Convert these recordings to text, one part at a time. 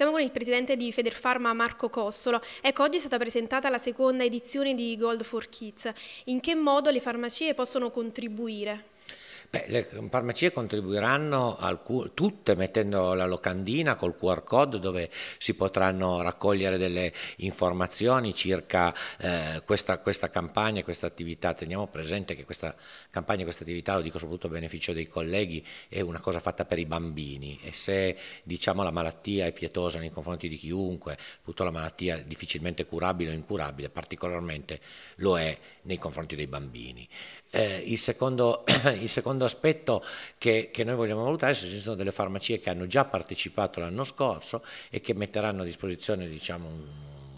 Siamo con il presidente di Federfarma Marco Cossolo. Ecco, oggi è stata presentata la seconda edizione di Gold for Kids. In che modo le farmacie possono contribuire? Beh, le farmacie contribuiranno alcun, tutte mettendo la locandina col QR code dove si potranno raccogliere delle informazioni circa eh, questa, questa, campagna, questa attività. Teniamo presente che questa campagna, questa attività, lo dico soprattutto a beneficio dei colleghi, è una cosa fatta per i bambini e se diciamo, la malattia è pietosa nei confronti di chiunque, soprattutto la malattia difficilmente curabile o incurabile, particolarmente lo è nei confronti dei bambini. Eh, il secondo, il secondo secondo aspetto che, che noi vogliamo valutare se ci sono delle farmacie che hanno già partecipato l'anno scorso e che metteranno a disposizione diciamo, un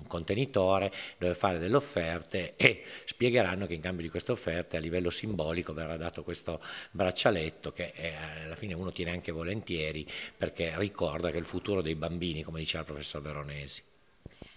contenitore dove fare delle offerte e spiegheranno che in cambio di queste offerte a livello simbolico verrà dato questo braccialetto che è, eh, alla fine uno tiene anche volentieri perché ricorda che è il futuro dei bambini, come diceva il professor Veronesi.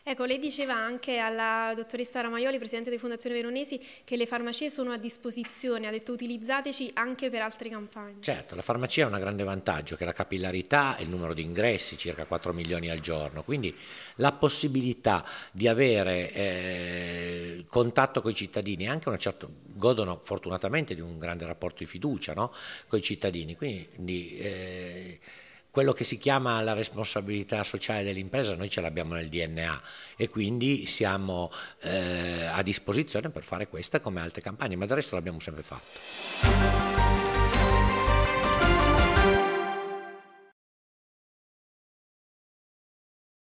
Ecco, lei diceva anche alla dottoressa Ramaioli, presidente di Fondazione Veronesi, che le farmacie sono a disposizione, ha detto utilizzateci anche per altre campagne. Certo, la farmacia ha un grande vantaggio che la capillarità e il numero di ingressi, circa 4 milioni al giorno, quindi la possibilità di avere eh, contatto con i cittadini, anche una certa, godono fortunatamente di un grande rapporto di fiducia no? con i cittadini, quindi... Eh, quello che si chiama la responsabilità sociale dell'impresa noi ce l'abbiamo nel DNA e quindi siamo eh, a disposizione per fare questa come altre campagne, ma del resto l'abbiamo sempre fatto.